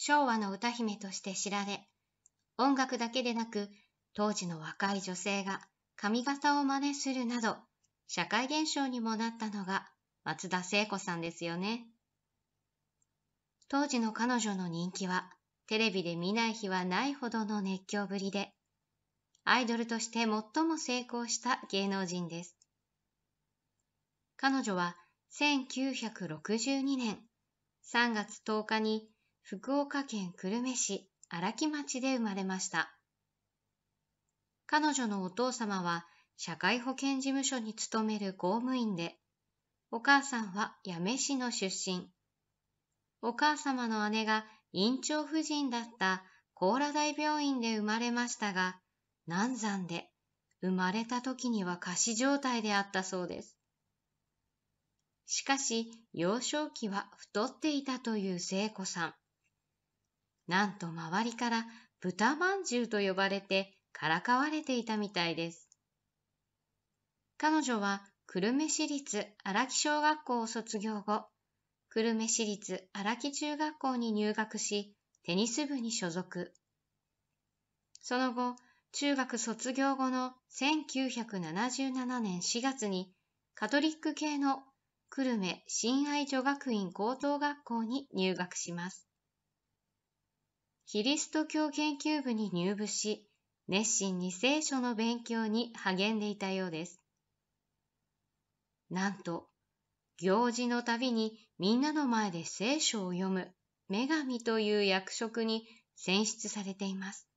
昭和の歌姫として知られ、音楽だけでなく、当時の若い女性が髪型を真似するなど、社会現象にもなったのが松田聖子さんですよね。当時の彼女の人気は、テレビで見ない日はないほどの熱狂ぶりで、アイドルとして最も成功した芸能人です。彼女は1962年3月10日に福岡県久留米市荒木町で生まれました。彼女のお父様は社会保険事務所に勤める公務員で、お母さんは八女市の出身。お母様の姉が院長夫人だった甲羅大病院で生まれましたが、難産で生まれた時には過死状態であったそうです。しかし、幼少期は太っていたという聖子さん。なんと周りから豚まんじゅうと呼ばれてからかわれていたみたいです。彼女は久留米市立荒木小学校を卒業後、久留米市立荒木中学校に入学し、テニス部に所属。その後、中学卒業後の1977年4月に、カトリック系の久留米親愛女学院高等学校に入学します。キリスト教研究部に入部し、熱心に聖書の勉強に励んでいたようです。なんと、行事のたびにみんなの前で聖書を読む女神という役職に選出されています。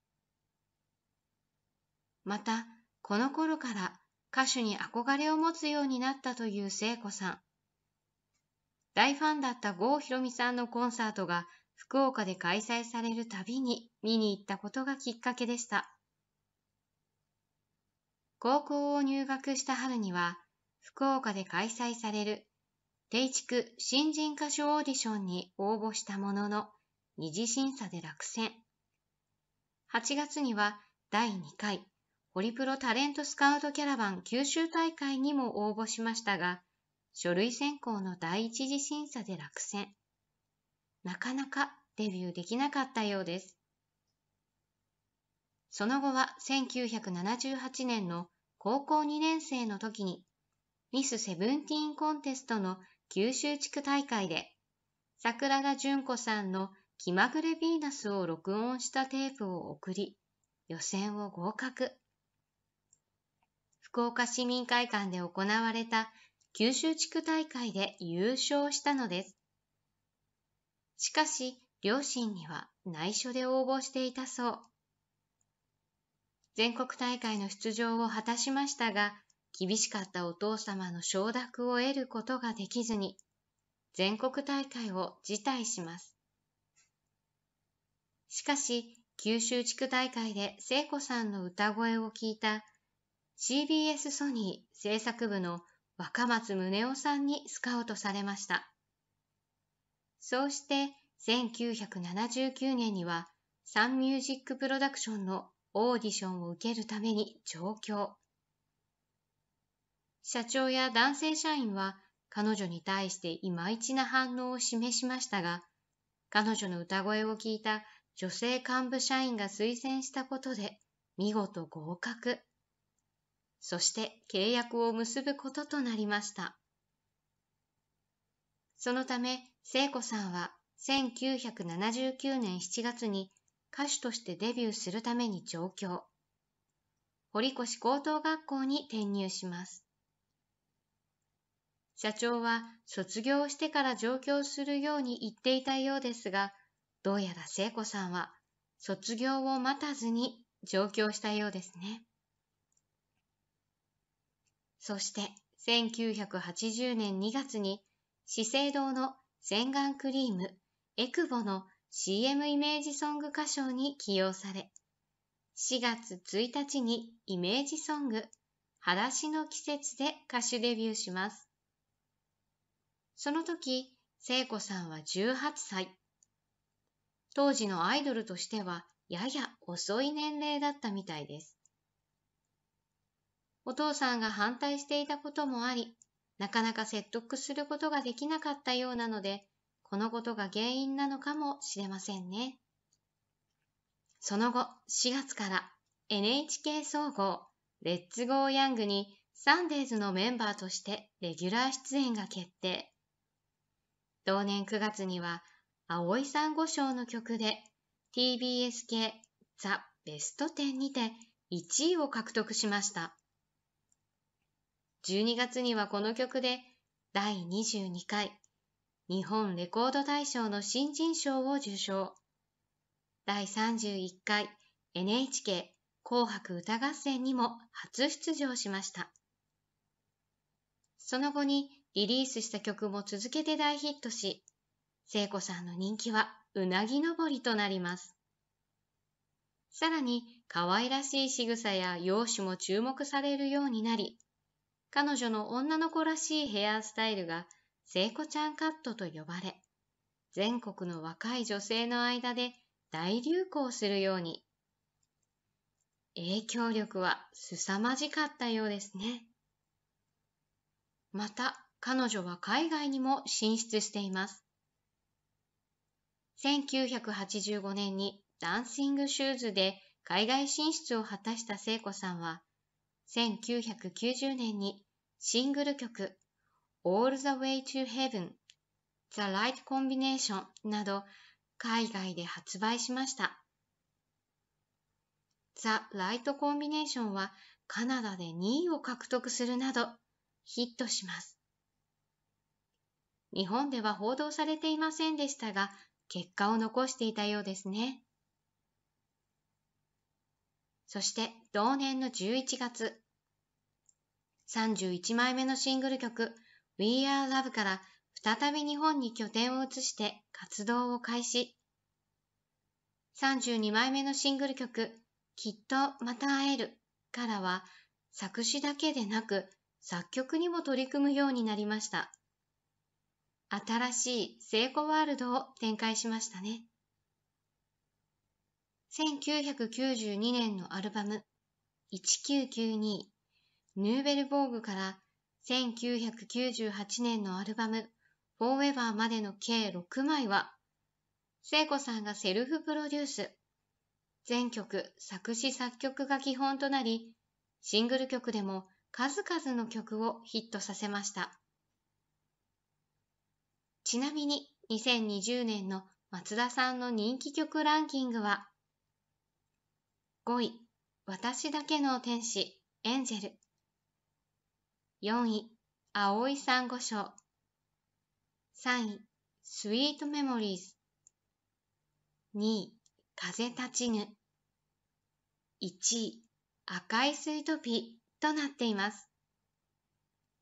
また、この頃から歌手に憧れを持つようになったという聖子さん。大ファンだった郷ひろみさんのコンサートが福岡で開催されるたびに見に行ったことがきっかけでした。高校を入学した春には、福岡で開催される定畜新人歌手オーディションに応募したものの、二次審査で落選。8月には第2回ホリプロタレントスカウトキャラバン九州大会にも応募しましたが、書類選考の第一次審査で落選。なかなかデビューできなかったようです。その後は1978年の高校2年生の時にミスセブンティーンコンテストの九州地区大会で桜田淳子さんの気まぐれヴィーナスを録音したテープを送り予選を合格。福岡市民会館で行われた九州地区大会で優勝したのです。しかし、両親には内緒で応募していたそう。全国大会の出場を果たしましたが、厳しかったお父様の承諾を得ることができずに、全国大会を辞退します。しかし、九州地区大会で聖子さんの歌声を聞いた CBS ソニー制作部の若松宗男さんにスカウトされました。そうして1979年にはサンミュージックプロダクションのオーディションを受けるために上京。社長や男性社員は彼女に対していまいちな反応を示しましたが、彼女の歌声を聞いた女性幹部社員が推薦したことで見事合格。そして契約を結ぶこととなりました。そのため、聖子さんは1979年7月に歌手としてデビューするために上京。堀越高等学校に転入します。社長は卒業してから上京するように言っていたようですが、どうやら聖子さんは卒業を待たずに上京したようですね。そして1980年2月に資生堂の洗顔クリームエクボの CM イメージソング歌唱に起用され、4月1日にイメージソング、裸足の季節で歌手デビューします。その時、聖子さんは18歳。当時のアイドルとしてはやや遅い年齢だったみたいです。お父さんが反対していたこともあり、なかなか説得することができなかったようなので、このことが原因なのかもしれませんね。その後、4月から NHK 総合レッツゴーヤングにサンデーズのメンバーとしてレギュラー出演が決定。同年9月には、葵さんご賞の曲で TBS 系ザ・ベスト10にて1位を獲得しました。12月にはこの曲で第22回日本レコード大賞の新人賞を受賞。第31回 NHK 紅白歌合戦にも初出場しました。その後にリリースした曲も続けて大ヒットし、聖子さんの人気はうなぎ登りとなります。さらに可愛らしい仕草や容姿も注目されるようになり、彼女の女の子らしいヘアスタイルが聖子ちゃんカットと呼ばれ、全国の若い女性の間で大流行するように。影響力は凄まじかったようですね。また、彼女は海外にも進出しています。1985年にダンシングシューズで海外進出を果たした聖子さんは、1990年にシングル曲 All the Way to Heaven、The l i g h t Combination など海外で発売しました。The l i g h t Combination はカナダで2位を獲得するなどヒットします。日本では報道されていませんでしたが、結果を残していたようですね。そして同年の11月、31枚目のシングル曲 We Are Love から再び日本に拠点を移して活動を開始。32枚目のシングル曲、きっとまた会えるからは、作詞だけでなく作曲にも取り組むようになりました。新しい聖子ワールドを展開しましたね。1992年のアルバム1992ヌーベルボーグから1998年のアルバム、フォー v バーまでの計6枚は、聖子さんがセルフプロデュース。全曲作詞作曲が基本となり、シングル曲でも数々の曲をヒットさせました。ちなみに2020年の松田さんの人気曲ランキングは、5位、私だけの天使、エンジェル。4位、青い珊瑚礁。3位、スイートメモリーズ。2位、風立ちぬ。1位、赤いスイートピーとなっています。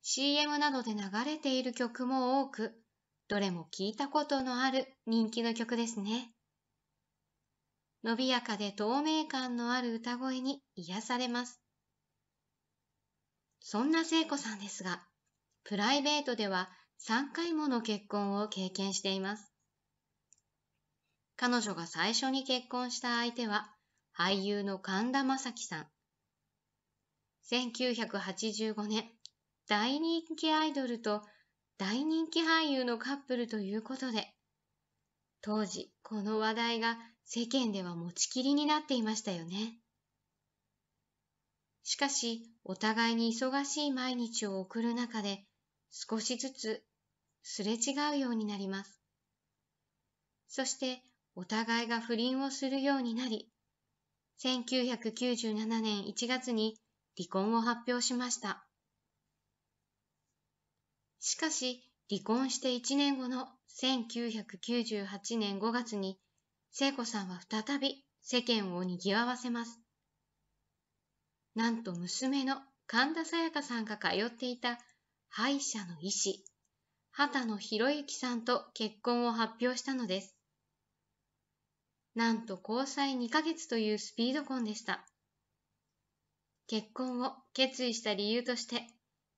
CM などで流れている曲も多く、どれも聞いたことのある人気の曲ですね。伸びやかで透明感のある歌声に癒されます。そんな聖子さんですが、プライベートでは3回もの結婚を経験しています。彼女が最初に結婚した相手は、俳優の神田正輝さん。1985年、大人気アイドルと大人気俳優のカップルということで、当時この話題が世間では持ちきりになっていましたよね。しかし、お互いに忙しい毎日を送る中で、少しずつすれ違うようになります。そして、お互いが不倫をするようになり、1997年1月に離婚を発表しました。しかし、離婚して1年後の1998年5月に、聖子さんは再び世間を賑わわせます。なんと娘の神田沙也加さんが通っていた歯医者の医師、畑野博之さんと結婚を発表したのです。なんと交際2ヶ月というスピード婚でした。結婚を決意した理由として、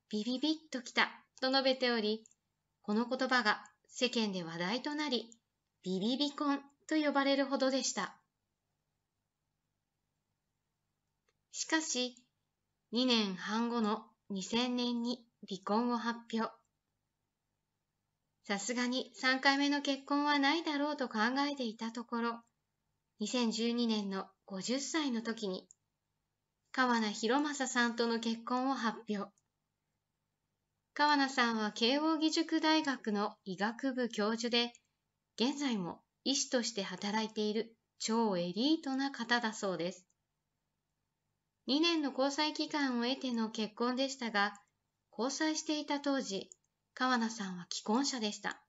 ビビビッと来たと述べており、この言葉が世間で話題となり、ビビビ婚と呼ばれるほどでした。しかし、2年半後の2000年に離婚を発表。さすがに3回目の結婚はないだろうと考えていたところ、2012年の50歳の時に、川名博正さんとの結婚を発表。川名さんは慶応義塾大学の医学部教授で、現在も医師として働いている超エリートな方だそうです。2年の交際期間を得ての結婚でしたが、交際していた当時、川名さんは既婚者でした。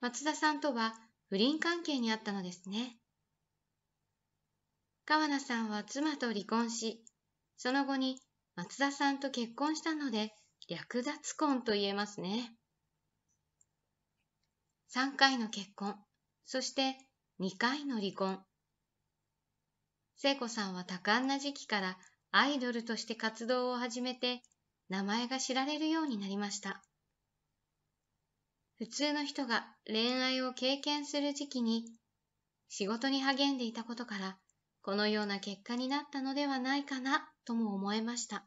松田さんとは不倫関係にあったのですね。川名さんは妻と離婚し、その後に松田さんと結婚したので、略奪婚と言えますね。3回の結婚、そして2回の離婚。聖子さんは多感な時期からアイドルとして活動を始めて名前が知られるようになりました。普通の人が恋愛を経験する時期に仕事に励んでいたことからこのような結果になったのではないかなとも思えました。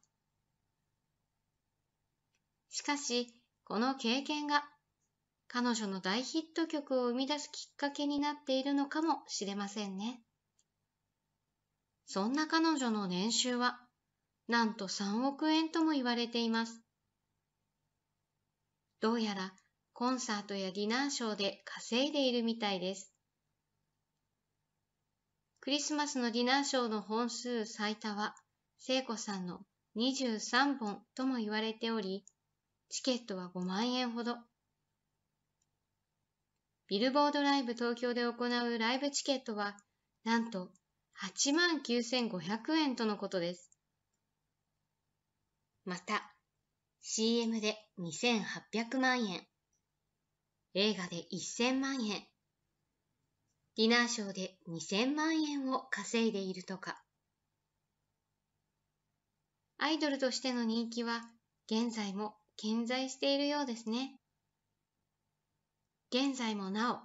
しかし、この経験が彼女の大ヒット曲を生み出すきっかけになっているのかもしれませんね。そんな彼女の年収は、なんと3億円とも言われています。どうやらコンサートやディナーショーで稼いでいるみたいです。クリスマスのディナーショーの本数最多は、聖子さんの23本とも言われており、チケットは5万円ほど。ビルボードライブ東京で行うライブチケットは、なんと8万9500円とのことです。また、CM で2800万円、映画で1000万円、ディナーショーで2000万円を稼いでいるとか。アイドルとしての人気は現在も健在しているようですね。現在もなお、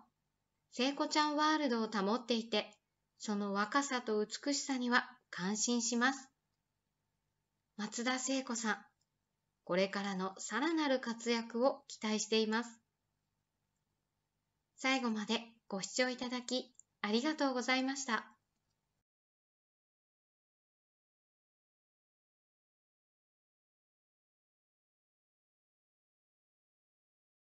聖子ちゃんワールドを保っていて、その若さと美しさには感心します。松田聖子さん、これからのさらなる活躍を期待しています。最後までご視聴いただきありがとうございました。